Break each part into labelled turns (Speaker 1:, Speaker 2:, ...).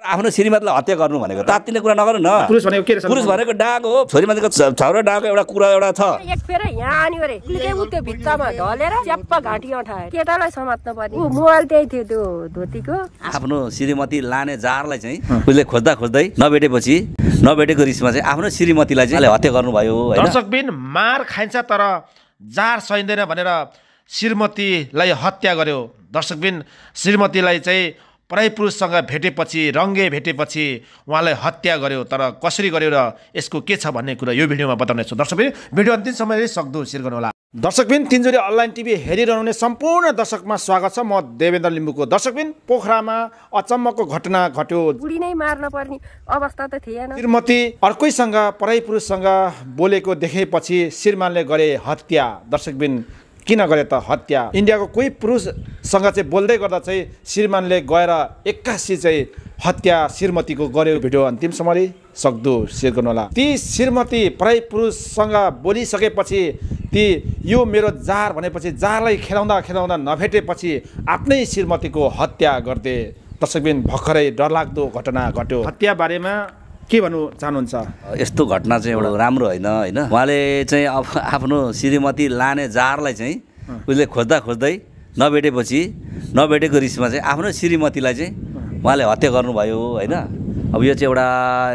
Speaker 1: आफ्नो श्रीमतीलाई हत्या गर्नु भनेको तात्तिने कुरा नगर न पुरुष भनेको के पुरुष भनेको डाग हो छोरी मान्छेको छोरा डाग एउटा कुरा एउटा छ एक फेर यहाँनिर निकै उ त्यो भित्तामा ढलेर च्याप्प घाँटी अठायो केटालाई समात्नु पर्ने मोबाइल त्यही थियो त्यो धोतीको आफ्नो श्रीमती लाने जारलाई चाहिँ उसले खोज्दा खोज्दै नभेटेपछि नभेटेको रिसमा चाहिँ आफ्नो श्रीमतीलाई चाहिँ हत्या गर्नुभयो
Speaker 2: दर्शकबिन मार खाइन्छ तर जार सहिँदैन भनेर श्रीमतीलाई हत्या गर्यो दर्शकबिन श्रीमतीलाई चाहिँ पुरुषसँग भेटेपछि रङ्गे भेटेपछि उहाँलाई हत्या गर्यो तर कसरी गर्यो र यसको के छ भन्ने कुरा यो भिडियोमा बताउनेछु दर्शकबिन भिडियो अन्तिम समय सक्दो सेयर गर्नुहोला दर्शकबिन तिनजुरी अनलाइन टिभी हेरिरहने सम्पूर्ण दर्शकमा स्वागत छ म देवेन्द्र लिम्बूको दर्शकबिन पोखरामा अचम्मको घटना घट्यो
Speaker 1: नै मार्न पर्ने अवस्था त थिएन श्रीमती
Speaker 2: अर्कैसँग पराई पुरुषसँग बोलेको देखेपछि श्रीमानले गरे हत्या दर्शकबिन किन गरे त हत्या इन्डियाको कोही पुरुषसँग चाहिँ बोल्दै गर्दा चाहिँ श्रीमानले गएर एक्कासी चाहिँ हत्या श्रीमतीको गर्यो भिडियो अन्तिम समय सक्दो सेयर गर्नुहोला ती श्रीमती प्राय पुरुषसँग बोलिसकेपछि ती यो मेरो जार भनेपछि जारलाई खेलाउँदा खेलाउँदा नभेटेपछि आफ्नै श्रीमतीको हत्या गर्दे दर्शकबिन भर्खरै डरलाग्दो घटना घट्यो हत्याबारेमा के भन्नु चाहनुहुन्छ
Speaker 1: यस्तो घटना चाहिँ एउटा राम्रो होइन होइन उहाँले चाहिँ अब आफ्नो श्रीमती लाने जारलाई चाहिँ उसले खोज्दा खोज्दै नभेटेपछि नभेटेको रिसमा चाहिँ आफ्नो श्रीमतीलाई चाहिँ उहाँले हत्या गर्नुभयो होइन अब यो चाहिँ एउटा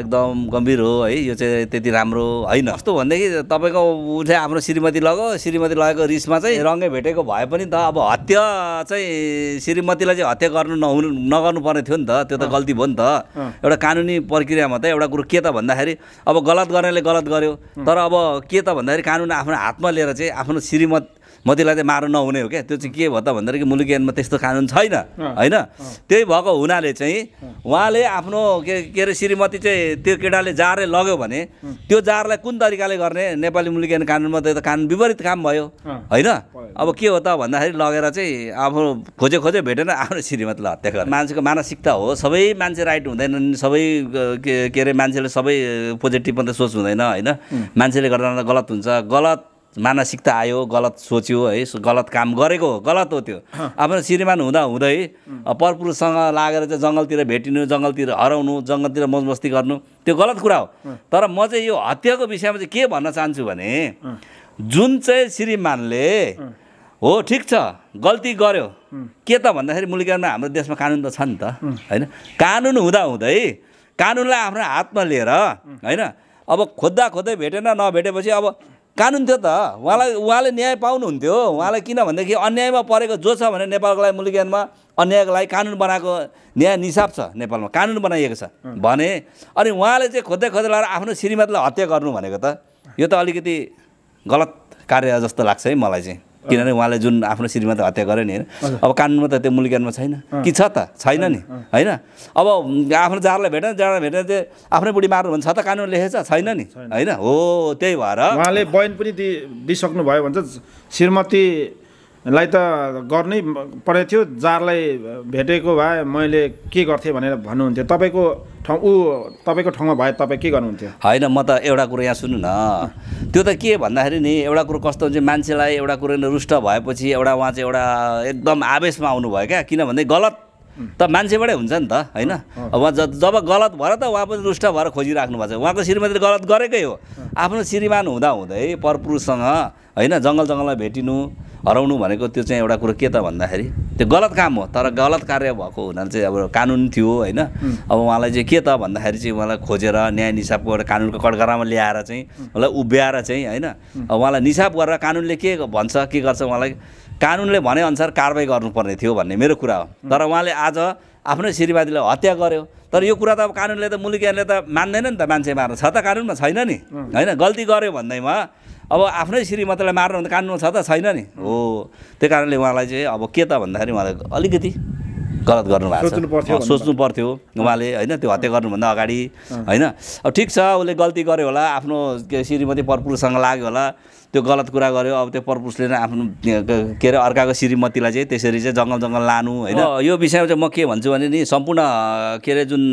Speaker 1: एकदम गम्भीर हो है यो चाहिँ त्यति राम्रो होइन कस्तो भनेदेखि तपाईँको ऊ चाहिँ हाम्रो श्रीमती लगाऊ श्रीमती लगेको रिसमा चाहिँ रङ्गै भेटेको भए पनि त अब हत्या चाहिँ श्रीमतीलाई चाहिँ हत्या गर्नु नहुनु नगर्नुपर्ने थियो नि त त्यो त गल्ती भयो नि त एउटा कानुनी प्रक्रियामा त एउटा कुरो के त भन्दाखेरि अब गलत गर्नेले गलत गर्यो तर अब के त भन्दाखेरि कानुन आफ्नो हातमा लिएर चाहिँ आफ्नो श्रीमती मोदीलाई चाहिँ मारो नहुने हो क्या त्यो चाहिँ के भयो त भन्दाखेरि मुलुक ज्ञानमा त्यस्तो कानुन छैन होइन त्यही भएको हुनाले चाहिँ उहाँले आफ्नो के के अरे श्रीमती चाहिँ त्यो केटाले जारै लग्यो भने त्यो जारलाई कुन तरिकाले गर्ने नेपाली मुलुक ज्ञान कानुनमा त कानुन विपरीत काम भयो होइन अब के हो त भन्दाखेरि लगेर चाहिँ आफ्नो खोजे खोजे भेटेन आफ्नो श्रीमतीलाई हत्या गर्ने मान्छेको मानसिकता हो सबै मान्छे राइट हुँदैन सबै के अरे मान्छेले सबै पोजिटिभ मात्रै सोच हुँदैन होइन मान्छेले गर्दा गलत हुन्छ गलत मानसिकता आयो गलत सोच्यो है गलत काम गरेको हो गलत हो त्यो आफ्नो श्रीमान हुँदा हुँदै परपुरुषसँग लागेर चाहिँ जङ्गलतिर भेटिनु जङ्गलतिर हराउनु जङ्गलतिर मस्ती गर्नु त्यो गलत कुरा हो तर म चाहिँ यो हत्याको विषयमा चाहिँ के भन्न चाहन्छु भने जुन चाहिँ श्रीमानले हो ठिक छ गल्ती गर्यो के त भन्दाखेरि मुलुकमा हाम्रो देशमा कानुन त छ नि त होइन कानुन हुँदा हुँदै कानुनलाई आफ्नो हातमा लिएर होइन अब खोज्दा खोज्दै भेटेन नभेटेपछि अब कानुन थियो त उहाँलाई उहाँले न्याय पाउनुहुन्थ्यो उहाँलाई किन भनेदेखि अन्यायमा परेको जो छ भने नेपालको लागि मूल्यज्ञानमा अन्यायको लागि कानुन बनाएको न्याय निसाब छ नेपालमा कानुन बनाइएको छ भने अनि उहाँले चाहिँ खोज्दै खोज्दै लगाएर आफ्नो श्रीमतीलाई हत्या गर्नु भनेको त यो त अलिकति गलत कार्य जस्तो लाग्छ है मलाई चाहिँ किनभने उहाँले जुन आफ्नो श्रीमा हत्या गरे नि होइन अब कानुनमा त त्यो मूल्यानमा छैन कि छ त छैन नि होइन अब आफ्नो जारलाई भेट्न जाडलाई भेट्न त्यो आफ्नै बुढी मार्नु भने छ त कानुन लेखेछ छैन नि होइन हो त्यही भएर
Speaker 2: उहाँले बयान पनि दिइसक्नु भयो भन्छ श्रीमती लाई त गर्नै परेको थियो जारलाई भेटेको भए मैले के गर्थेँ भनेर भन्नुहुन्थ्यो तपाईँको ठाउँ ऊ तपाईँको ठाउँमा भए तपाईँ के गर्नुहुन्थ्यो
Speaker 1: होइन म त एउटा कुरो यहाँ सुन्नु न त्यो त के भन्दाखेरि नि एउटा कुरो कस्तो हुन्छ मान्छेलाई एउटा कुरो रुष्ट भएपछि एउटा उहाँ चाहिँ एउटा एकदम आवेशमा आउनुभयो क्या किनभने गलत त मान्छेबाटै हुन्छ नि त होइन उहाँ ज जब गलत भएर त उहाँ पनि रुष्ट भएर खोजिराख्नु भएको छ उहाँको श्रीमतीले गलत गरेकै हो आफ्नो श्रीमान हुँदा हुँदै परपुरुषसँग होइन जङ्गल जङ्गलमा भेटिनु हराउनु भनेको त्यो चाहिँ एउटा कुरो के त भन्दाखेरि त्यो गलत काम हो तर गलत कार्य भएको हुनाले चाहिँ अब कानुन थियो होइन अब उहाँलाई चाहिँ के त भन्दाखेरि चाहिँ उहाँलाई खोजेर न्याय निसाबको एउटा कानुनको कडकरामा ल्याएर चाहिँ उसलाई उभ्याएर चाहिँ होइन उहाँलाई निसाब गरेर कानुनले के भन्छ के गर्छ उहाँलाई कानुनले भनेअनुसार कारवाही गर्नुपर्ने थियो भन्ने मेरो कुरा हो तर उहाँले आज आफ्नै श्रीवादीलाई हत्या गर्यो तर यो कुरा त अब कानुनले त मुलुकियाले त मान्दैन नि त मान्छे मार्नु छ त कानुनमा छैन नि होइन गल्ती गर्यो भन्दैमा अब आफ्नै श्रीमतीलाई मार्नु भने कानुन छ त छैन नि हो त्यही कारणले उहाँलाई चाहिँ अब के त भन्दाखेरि उहाँलाई अलिकति गलत गर्नुभएको छ सोच्नु पर्थ्यो उहाँले होइन त्यो हत्या गर्नुभन्दा अगाडि होइन अब ठिक छ उसले गल्ती गर्यो होला आफ्नो के श्रीमती परपुरसँग लाग्यो होला त्यो गलत कुरा गर्यो अब त्यो परपुरुषले नै आफ्नो के अरे अर्काको श्रीमतीलाई चाहिँ त्यसरी चाहिँ जङ्गल जङ्गल लानु होइन यो विषयमा चाहिँ म के भन्छु भने नि सम्पूर्ण के अरे जुन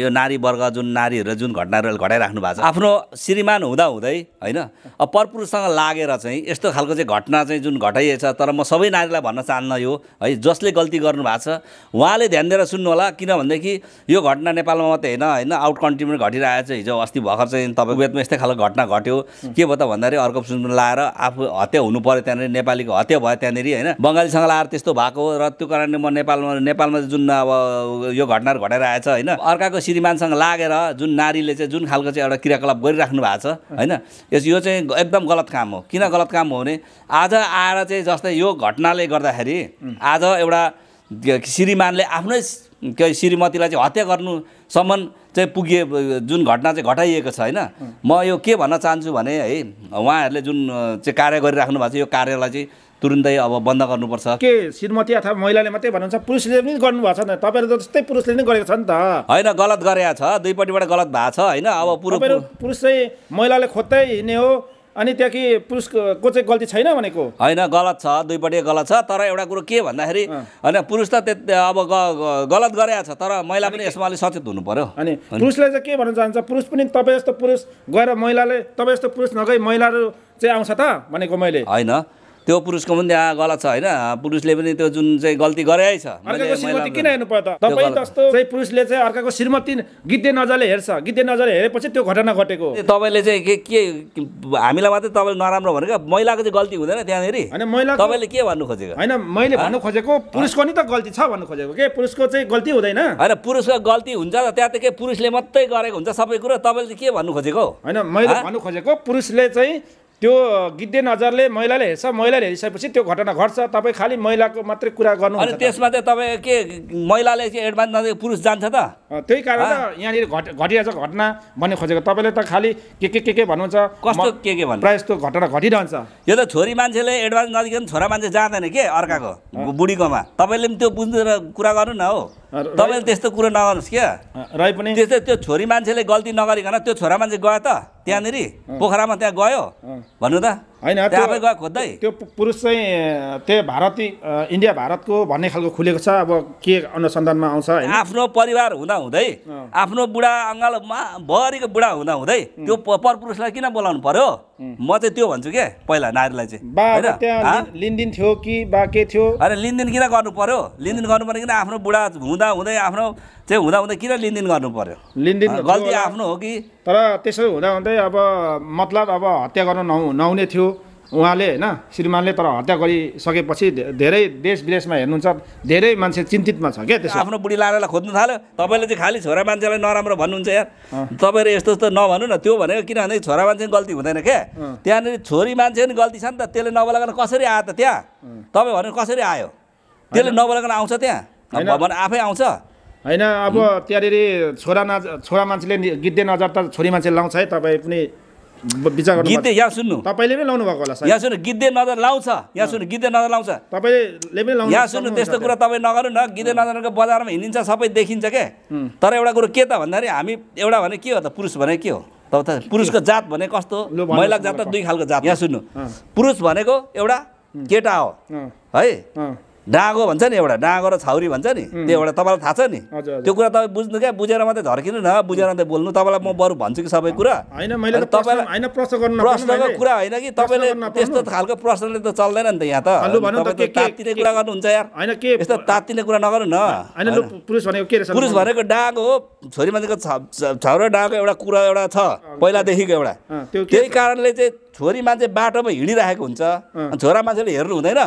Speaker 1: यो नारी वर्ग जुन नारीहरूले जुन घटनाहरू घटाइराख्नु भएको छ आफ्नो श्रीमान हुँदा हुँदै होइन अब परपुरुषसँग लागेर चाहिँ यस्तो खालको चाहिँ घटना चाहिँ जुन घटाइएछ तर म सबै नारीलाई भन्न चाहन्न यो है जसले गल्ती गर्नुभएको छ उहाँले ध्यान दिएर सुन्नु होला किनभनेदेखि यो घटना नेपालमा मात्रै होइन होइन आउट कन्ट्रीमा घटिरहेको छ हिजो अस्ति भर्खर चाहिँ तपाईँको वेदमा यस्तै खालको घटना घट्यो के भयो त भन्दाखेरि अर्को सुन्नु लाएर आफू हत्या हुनु पऱ्यो त्यहाँनिर नेपालीको हत्या भयो त्यहाँनिर होइन बङ्गालीसँग लाएर त्यस्तो भएको र त्यो कारणले म नेपालमा नेपालमा जुन अब यो घटनाहरू घटेर आएछ होइन अर्काको श्रीमानसँग लागेर जुन नारीले चाहिँ जुन खालको चाहिँ एउटा क्रियाकलाप गरिराख्नु भएको छ होइन यस यो चाहिँ एकदम गलत काम हो किन गलत काम हो भने आज आएर चाहिँ जस्तै यो घटनाले गर्दाखेरि आज एउटा श्रीमानले आफ्नै के श्रीमतीलाई चाहिँ हत्या गर्नुसम्म चाहिँ पुगे जुन घटना चाहिँ घटाइएको छ होइन म यो के भन्न चाहन्छु भने है उहाँहरूले जुन चाहिँ कार्य गरिराख्नु भएको छ यो कार्यलाई चाहिँ तुरुन्तै अब बन्द गर्नुपर्छ के
Speaker 2: श्रीमती अथवा महिलाले मात्रै भन्नुहुन्छ पुरुषले पनि गर्नुभएको छ नि तपाईँहरू जस्तै पुरुषले नै गरेको छ नि त होइन गलत गरेका छ दुईपट्टिबाट गलत भएको छ होइन अब पुरुष पुरुष चाहिँ
Speaker 1: महिलाले खोज्दै हिँड्ने
Speaker 2: हो अनि त्यहाँ कि पुरुषको चाहिँ गल्ती छैन भनेको
Speaker 1: होइन गलत छ दुईपट्टि गलत छ तर एउटा कुरो के भन्दाखेरि होइन पुरुष त अब गलत गरेका छ तर महिला पनि यसमा अलिक सचेत हुनु पर्यो अनि पुरुषले
Speaker 2: चाहिँ के भन्न चाहन्छ पुरुष पनि तपाईँ जस्तो पुरुष गएर महिलाले तपाईँ जस्तो पुरुष नगई
Speaker 1: महिलाहरू चाहिँ आउँछ त भनेको मैले होइन त्यो पुरुषको पनि त्यहाँ गलत छ होइन पुरुषले पनि त्यो जुन चाहिँ गल्ती गरेकै छ किन
Speaker 2: हेर्नु पर्यो त तपाईँ जस्तो चाहिँ पुरुषले चाहिँ अर्काको श्रीमती गिद्धे नजरले हेर्छ गिद्धे नजरले हेरेपछि त्यो घटना घटेको तपाईँले चाहिँ के के
Speaker 1: हामीलाई मात्रै तपाईँले नराम्रो भनेको महिलाको चाहिँ गल्ती हुँदैन त्यहाँनिर होइन महिला तपाईँले के भन्नु खोजेको
Speaker 2: होइन मैले भन्नु खोजेको पुरुषको नि त गल्ती छ भन्नु खोजेको के पुरुषको चाहिँ गल्ती हुँदैन
Speaker 1: होइन पुरुषको गल्ती हुन्छ त्यहाँ त के पुरुषले मात्रै गरेको हुन्छ सबै कुरो तपाईँले के भन्नु खोजेको होइन मैले भन्नु
Speaker 2: खोजेको पुरुषले चाहिँ त्यो गिद्धे नजरले महिलाले हेर्छ महिलाले हेरिसकेपछि त्यो घटना घट्छ तपाईँ खालि महिलाको मात्रै कुरा गर्नु त्यसमा चाहिँ तपाईँ के महिलाले चाहिँ एडभान्स नदिए पुरुष जान्छ त त्यही कारण यहाँनिर घट घटिरहेछ घटना भन्ने खोजेको तपाईँले त खालि के के के के भन्नुहुन्छ कस्तो के के भन्नु प्रायः जस्तो घटना घटिरहन्छ
Speaker 1: यो त छोरी मान्छेले एडभान्स नदिकन छोरा मान्छे जाँदैन के अर्काको बुढीकोमा तपाईँले पनि त्यो बुझ्नु कुरा गर्नु न हो तपाईँले त्यस्तो कुरो नगर्नुहोस् क्या रहे पनि त्यस्तै त्यो छोरी मान्छेले गल्ती नगरिकन त्यो छोरा मान्छे गयो त त्यहाँनिर पोखरामा त्यहाँ गयो
Speaker 2: भन्नु त होइन त्यो पुरुष चाहिँ त्यही भारती इन्डिया भारतको भन्ने खालको खुलेको छ अब के अनुसन्धानमा आउँछ
Speaker 1: आफ्नो परिवार हुँदा हुँदै आफ्नो बुढा अङ्गालमा भरिको बुढा हुँदा हुँदै त्यो परपुरुषलाई किन बोलाउनु पर्यो म चाहिँ त्यो भन्छु के पहिला नारीलाई चाहिँ
Speaker 2: लिनदिन थियो कि बा के थियो
Speaker 1: अरे लिनदिन किन गर्नु पर्यो लिनदिन गर्नु पर्यो किन आफ्नो बुढा हुँदा हुँदै आफ्नो चाहिँ हुँदा हुँदै किन लिनदिन गर्नु
Speaker 2: पर्यो लिनदिन गल्ती आफ्नो हो कि तर त्यसो हुँदा हुँदै अब मतलब अब हत्या गर्नु नहुने थियो उहाँले होइन श्रीमानले तर हत्या गरिसकेपछि धेरै देश विदेशमा हेर्नुहुन्छ धेरै मान्छे चिन्तितमा छ क्या त्यसो आफ्नो
Speaker 1: बुढी लाडालाई खोज्नु थाल्यो तपाईँले चाहिँ खालि छोरा मान्छेलाई नराम्रो भन्नुहुन्छ यार तपाईँले यस्तो यस्तो नभन्नु न त्यो भनेको किनभने छोरा मान्छे गल्ती हुँदैन क्या त्यहाँनिर छोरी मान्छे पनि गल्ती छ नि त त्यसले नबोलाकन कसरी आयो त त्यहाँ तपाईँ भन्नु कसरी आयो
Speaker 2: त्यसले नबोलाकन आउँछ त्यहाँ भवन आफै आउँछ होइन अब त्यहाँनिर छोरा नाच छोरा मान्छेले गिद्धे नजर त छोरी मान्छे लाउँछ है तपाईँ पनि विचार गिद्धे यहाँ सुन्नु तपाईँले नै लाउनु भएको होला यहाँ सुन्नु गिद्धे नजर लाउँछ यहाँ सुन्नु गिद्धे नजर लाउँछ तपाईँले पनि यहाँ सुन्नु त्यस्तो कुरा
Speaker 1: तपाईँ नगर्नु न गिद्धे नजरको बजारमा हिँडिन्छ सबै देखिन्छ के तर एउटा कुरो के त भन्दाखेरि हामी एउटा भने के हो त पुरुष भने के हो तब त पुरुषको जात भने कस्तो हो महिलाको जात त दुई खालको जात यहाँ सुन्नु पुरुष भनेको एउटा केटा हो है डाँगो भन्छ नि एउटा डाँगो र छाउरी भन्छ नि त्यो एउटा तपाईँलाई थाहा छ नि त्यो कुरा तपाईँ बुझ्नु क्या बुझेर मात्रै झर्किनु न बुझेर मात्रै बोल्नु तपाईँलाई म बरु भन्छु कि सबै कुरा तपाईँलाई प्रश्नको कुरा होइन कि तपाईँले त्यस्तो खालको प्रश्नले त चल्दैन नि त यहाँ त तातिने कुरा गर्नुहुन्छ यार यस्तो तातिने कुरा नगर्नु न पुरुष भनेको के पुरुष भनेको डाँगो हो छोरी मान्छेको छाउरो डाँगो एउटा कुरा एउटा छ पहिलादेखिको एउटा त्यही कारणले चाहिँ छोरी मान्छे बाटोमा हिँडिरहेको हुन्छ छोरा मान्छेले हेर्नु हुँदैन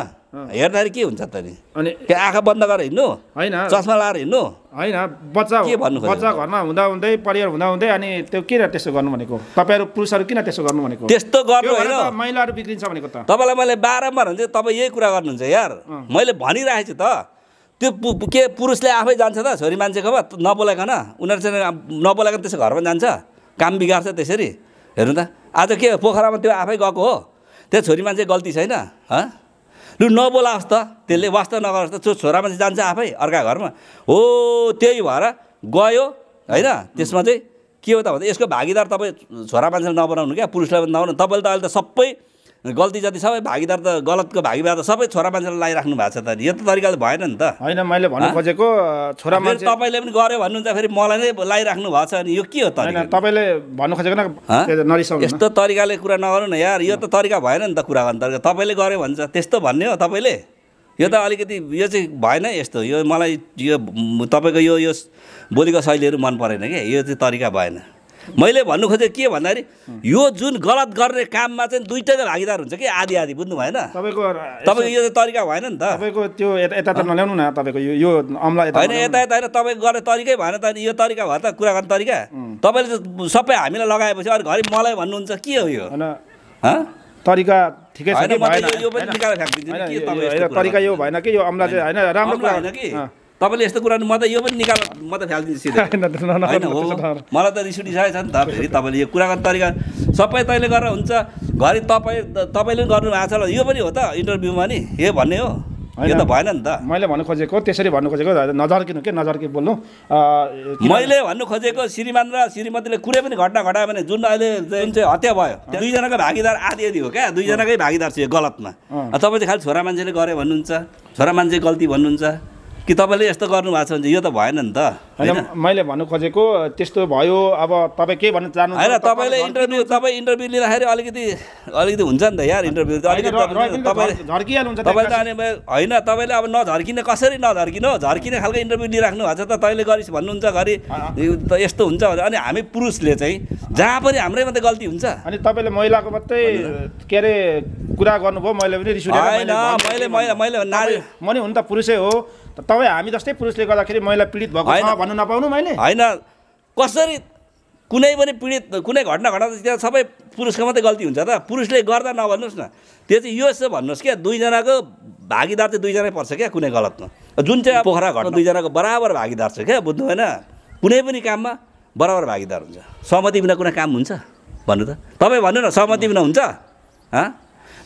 Speaker 1: हेर्दाखेरि के हुन्छ त नि
Speaker 2: अनि त्यो आँखा बन्द गरेर हिँड्नु होइन चस्मा लगाएर हिँड्नु होइन बच्चा के भन्नु बच्चा घरमा हुँदा हुँदै परिवार हुँदा हुँदै अनि त्यो किन त्यसो गर्नु भनेको तपाईँहरू पुरुषहरू किन त्यसो गर्नु भनेको त्यस्तो गर्नु होइन
Speaker 1: महिलाहरू बिग्रिन्छ भनेको त तपाईँलाई मैले बारम्बार हुन्छ तपाईँ यही कुरा गर्नुहुन्छ यार मैले भनिरहेको छु त त्यो के पुरुषले आफै जान्छ त छोरी मान्छेकोमा नबोलाइकन चाहिँ नबोलाइकन त्यसो घरमा जान्छ काम बिगार्छ त्यसरी हेर्नु त आज के पोखरामा त्यो आफै गएको हो त्यो छोरी मान्छे गल्ती छैन हँ लु नबोलाओस् त त्यसले वास्तव नगरोस् त छोरा मान्छे जान्छ आफै अर्का घरमा हो त्यही भएर गयो होइन त्यसमा चाहिँ के हो त भन्दा यसको भागीदार तपाईँ छोरा मान्छेलाई नबनाउनु क्या पुरुषलाई पनि नबनाउनु तपाईँले त अहिले त सबै गल्ती जति सबै भागीदार त गलतको भागीदार त सबै छोरा मान्छेलाई लगाइराख्नु भएको छ त यो त
Speaker 2: तरिकाले भएन नि त होइन मैले भन्नु खोजेको छोरा मान्छे
Speaker 1: तपाईँले पनि गऱ्यो भन्नुहुन्छ फेरि मलाई नै लगाइराख्नु भएको छ नि यो के हो त तपाईँले भन्नु खोजेको यस्तो तरिकाले कुरा नगरौँ न यार यो त तरिका भएन नि त कुरा गर्नु तरिका तपाईँले गऱ्यो भन्छ त्यस्तो भन्ने हो तपाईँले यो त अलिकति यो चाहिँ भएन यस्तो यो मलाई यो तपाईँको यो यो बोलीको शैलीहरू मन परेन कि यो चाहिँ तरिका भएन मैले भन्नु खोजेको के भन्दाखेरि यो जुन गलत गर्ने काममा चाहिँ दुइटैको भागीदार हुन्छ कि आधी आधी बुझ्नु भएन
Speaker 2: तपाईँको तपाईँको यो तरिका भएन नि त तपाईँको त्यो यता त नल्याउनु न तपाईँको यो यो अम्ला होइन
Speaker 1: यता यता होइन तपाईँको गर्ने तरिकै भएन त यो तरिका भयो त कुरा गर्ने तरिका तपाईँले सबै हामीलाई लगाएपछि अरू घरि मलाई भन्नुहुन्छ के हो यो
Speaker 2: तरिका ठिकै छ तरिका यो भएन कि यो अम्ला चाहिँ होइन राम्रो कुरा होइन कि
Speaker 1: तपाईँले यस्तो कुरा म त यो पनि निकाल म त फ्यालिदिन्छु होइन
Speaker 2: हो
Speaker 1: मलाई त रिस उठिसकेको छ नि त फेरि तपाईँले यो कुरा कुराको तरिका सबै तैँले गरेर हुन्छ घरि तपाईँ तपाईँले पनि गर्नु भएको छ यो पनि हो त इन्टरभ्यूमा नि यो भन्ने हो
Speaker 2: यो त भएन नि त मैले भन्नु खोजेको त्यसरी भन्नु खोजेको नजर्किनु के नझर्कि बोल्नु मैले
Speaker 1: भन्नु खोजेको श्रीमान र श्रीमतीले कुनै पनि घटना घटायो भने जुन अहिले जुन चाहिँ हत्या भयो दुईजनाको भागीदार आधी आधी हो क्या दुईजनाकै भागीदार छ यो गलतमा तपाईँ चाहिँ खालि छोरा मान्छेले गरे भन्नुहुन्छ छोरा मान्छे गल्ती भन्नुहुन्छ कि तपाईँले यस्तो गर्नुभएको छ भने यो त भएन नि त होइन
Speaker 2: मैले भन्नु खोजेको त्यस्तो भयो अब तपाईँ के भन्न चाहनु होइन तपाईँले
Speaker 1: इन्टरभ्यू तपाईँ इन्टरभ्यू लिँदाखेरि अलिकति अलिकति हुन्छ नि त यार इन्टरभ्यू झर्किहाल्नु तपाईँले होइन तपाईँले अब नझर्किने कसरी नझर्किनु झर्किने खालको इन्टरभ्यू लिइराख्नु भएको छ त तैँले गरिस् भन्नुहुन्छ घरि
Speaker 2: यस्तो हुन्छ भने अनि हामी पुरुषले चाहिँ जहाँ पनि हाम्रै मात्रै गल्ती हुन्छ अनि तपाईँले महिलाको मात्रै के अरे कुरा गर्नुभयो मैले पनि रिस होइन मैले मैले नारी म नि हुन त पुरुषै हो तपाईँ हामी जस्तै पुरुषले गर्दाखेरि महिला पीडित भएको भन्नु नपाउनु मैले होइन
Speaker 1: कसरी कुनै पनि पीडित कुनै घटना घटना त्यहाँ सबै पुरुषको मात्रै गल्ती हुन्छ त पुरुषले गर्दा नभन्नुहोस् न त्यो चाहिँ यो चाहिँ भन्नुहोस् क्या दुईजनाको भागीदार चाहिँ दुईजनै पर्छ क्या कुनै गलतमा जुन चाहिँ पोखरा घटना दुईजनाको बराबर भागीदार छ क्या बुझ्नु भएन कुनै पनि काममा बराबर भागीदार हुन्छ सहमति बिना कुनै काम हुन्छ भन्नु त तपाईँ भन्नु न सहमति बिना हुन्छ हँ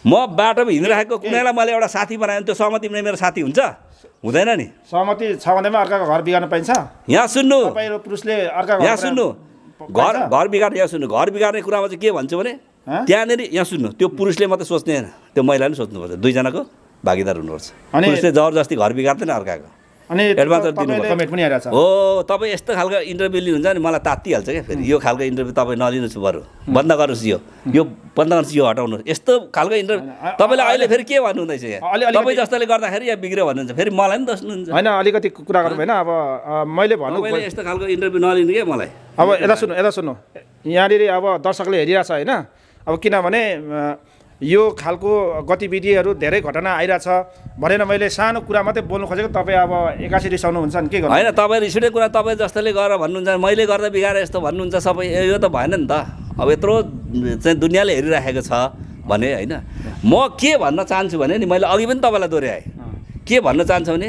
Speaker 1: म बाटोमा हिँडिराखेको कुनैलाई मैले एउटा साथी बनाएँ त्यो सहमति बिना मेरो साथी हुन्छ हुँदैन नि
Speaker 2: सहमति छ भन्दैमा अर्काको घर बिगार्न पाइन्छ यहाँ सुन्नु पुरुषले अर्का यहाँ सुन्नु
Speaker 1: घर घर बिगार्ने यहाँ सुन्नु घर बिगार्ने कुरामा चाहिँ के भन्छु भने त्यहाँनिर यहाँ सुन्नु त्यो पुरुषले मात्रै सोच्ने होइन त्यो महिलाले सोच्नुपर्छ दुईजनाको भागीदार हुनुपर्छ अनि पुरुषले जबरजस्ती घर बिगार्दैन अर्काको अनि एडभान्स पनि आइरहेको हो तपाईँ यस्तो खालको इन्टरभ्यू लिनुहुन्छ नि मलाई तातिहाल्छ क्या फेरि यो खालको इन्टरभ्यू तपाईँ नलिनुहोस् बरु बन्द गर्नुहोस् यो यो बन्द गर्नुहोस् यो हटाउनुहोस् यस्तो खालको इन्टरभ्यू तपाईँलाई अहिले फेरि के भन्नुहुँदैछ हुँदैछ तपाईँ जस्तोले गर्दाखेरि यहाँ बिग्रियो भन्नुहुन्छ
Speaker 2: फेरि मलाई पनि दस्नुहुन्छ होइन अलिकति कुरा गर्नु भएन अब मैले भन्नु मैले यस्तो
Speaker 1: खालको इन्टरभ्यू नलिनु क्या मलाई अब यता सुन्नु यता
Speaker 2: सुन्नु यहाँनिर अब दर्शकले हेरिरहेछ होइन अब किनभने यो खालको गतिविधिहरू धेरै घटना आइरहेछ भनेर मैले सानो कुरा मात्रै बोल्नु खोजेको तपाईँ अब एकासी रिसाउनुहुन्छ नि के गर्नु होइन
Speaker 1: तपाईँ रिसुटे कुरा तपाईँ जस्तैले गरेर भन्नुहुन्छ मैले गर्दा बिगाएर यस्तो भन्नुहुन्छ सबै यो त भएन नि त अब यत्रो चाहिँ दुनियाँले हेरिराखेको छ भने होइन म के भन्न चाहन्छु भने नि मैले अघि पनि तपाईँलाई दोहोऱ्याएँ के भन्न चाहन्छु भने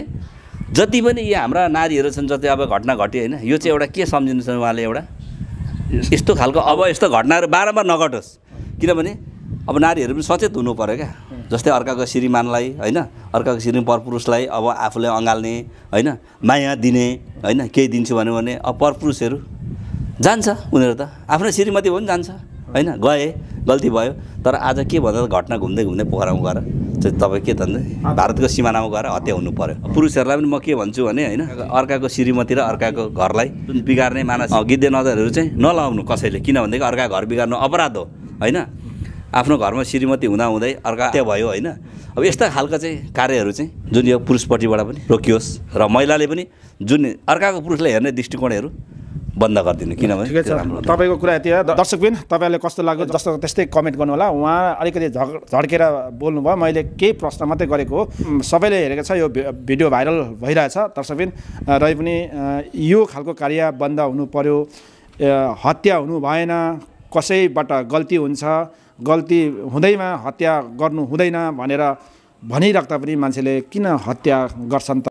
Speaker 1: जति पनि यहाँ हाम्रा नारीहरू छन् जति अब घटना घट्यो होइन यो चाहिँ एउटा के सम्झिनु छ उहाँले एउटा यस्तो खालको अब यस्तो घटनाहरू बारम्बार नघटोस् किनभने अब नारीहरू पनि सचेत हुनु पऱ्यो क्या जस्तै अर्काको श्रीमानलाई होइन अर्काको श्री परपुरुषलाई अब आफूलाई अँगाल्ने होइन माया दिने होइन केही दिन्छु भन्यो भने अब परपुरुषहरू जान्छ उनीहरू त आफ्नो श्रीमती हो नि जान्छ होइन गए गल्ती भयो तर आज के भन्दा घटना घुम्दै घुम्दै पोखरामा गएर चाहिँ तपाईँ के त भारतको सिमानामा गएर हत्या हुनु पऱ्यो पुरुषहरूलाई पनि म के भन्छु भने होइन अर्काको श्रीमती र अर्काको घरलाई जुन बिगार्ने मानस गिद्धे नजरहरू चाहिँ नलाउनु कसैले किन भनेदेखि अर्का घर बिगार्नु अपराध हो होइन आफ्नो घरमा श्रीमती हुँदाहुँदै अर्का त्यो भयो होइन अब यस्ता खालका चाहिँ कार्यहरू चाहिँ जुन यो पुरुषपट्टिबाट पनि रोकियोस् र महिलाले पनि जुन अर्काको पुरुषलाई हेर्ने दृष्टिकोणहरू बन्द गरिदिनु किनभने ठिकै छ
Speaker 2: तपाईँको कुरा यति बिन तपाईँलाई कस्तो लाग्यो जस्तो त्यस्तै कमेन्ट गर्नु होला उहाँ अलिकति झ झड्केर बोल्नुभयो मैले केही प्रश्न मात्रै गरेको हो सबैले हेरेको छ यो भिडियो भाइरल भइरहेछ दर्शकबिन रहे पनि यो खालको कार्य बन्द हुनु पर्यो हत्या हुनु भएन कसैबाट गल्ती हुन्छ गल्ती हुँदैमा हत्या गर्नु हुँदैन भनेर भनिराख्दा पनि मान्छेले किन हत्या गर्छन् त